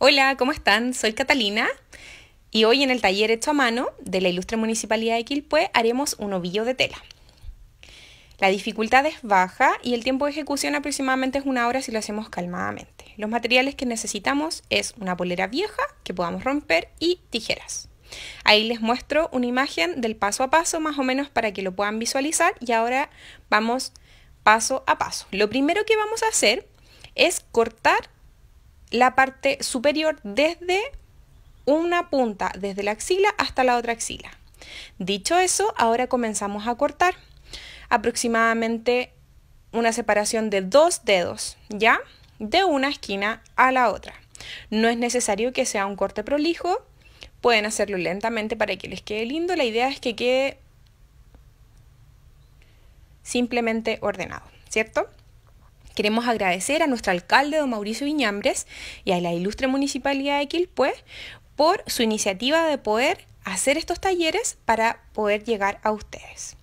Hola, ¿cómo están? Soy Catalina y hoy en el taller hecho a mano de la Ilustre Municipalidad de Quilpué haremos un ovillo de tela. La dificultad es baja y el tiempo de ejecución aproximadamente es una hora si lo hacemos calmadamente. Los materiales que necesitamos es una polera vieja que podamos romper y tijeras. Ahí les muestro una imagen del paso a paso más o menos para que lo puedan visualizar y ahora vamos paso a paso. Lo primero que vamos a hacer es cortar la parte superior desde una punta, desde la axila hasta la otra axila. Dicho eso, ahora comenzamos a cortar aproximadamente una separación de dos dedos, ¿ya? De una esquina a la otra. No es necesario que sea un corte prolijo, pueden hacerlo lentamente para que les quede lindo. La idea es que quede simplemente ordenado, ¿cierto? Queremos agradecer a nuestro alcalde, don Mauricio Viñambres, y a la ilustre Municipalidad de Quilpué por su iniciativa de poder hacer estos talleres para poder llegar a ustedes.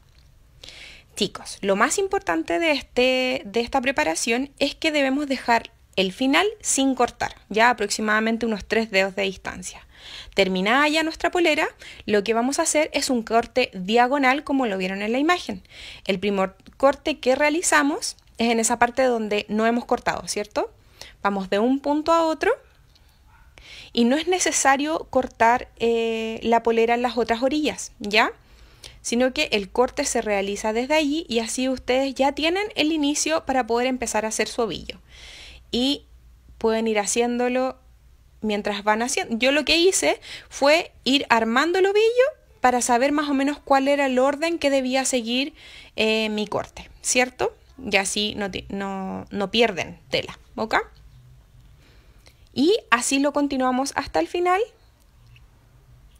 Chicos, lo más importante de, este, de esta preparación es que debemos dejar el final sin cortar, ya aproximadamente unos tres dedos de distancia. Terminada ya nuestra polera, lo que vamos a hacer es un corte diagonal como lo vieron en la imagen. El primer corte que realizamos es en esa parte donde no hemos cortado, ¿cierto? Vamos de un punto a otro y no es necesario cortar eh, la polera en las otras orillas, ¿ya? Sino que el corte se realiza desde allí y así ustedes ya tienen el inicio para poder empezar a hacer su ovillo. Y pueden ir haciéndolo mientras van haciendo. Yo lo que hice fue ir armando el ovillo para saber más o menos cuál era el orden que debía seguir eh, mi corte, ¿cierto? y así no, no, no pierden tela, ¿ok? Y así lo continuamos hasta el final.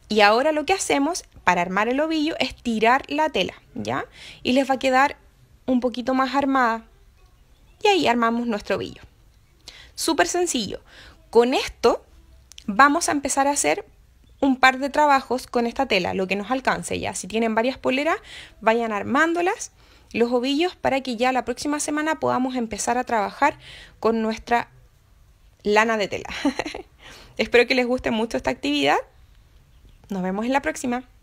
Y ahora lo que hacemos para armar el ovillo es tirar la tela, ¿ya? Y les va a quedar un poquito más armada. Y ahí armamos nuestro ovillo. Súper sencillo. Con esto vamos a empezar a hacer un par de trabajos con esta tela, lo que nos alcance ya. Si tienen varias poleras, vayan armándolas los ovillos para que ya la próxima semana podamos empezar a trabajar con nuestra lana de tela. Espero que les guste mucho esta actividad. Nos vemos en la próxima.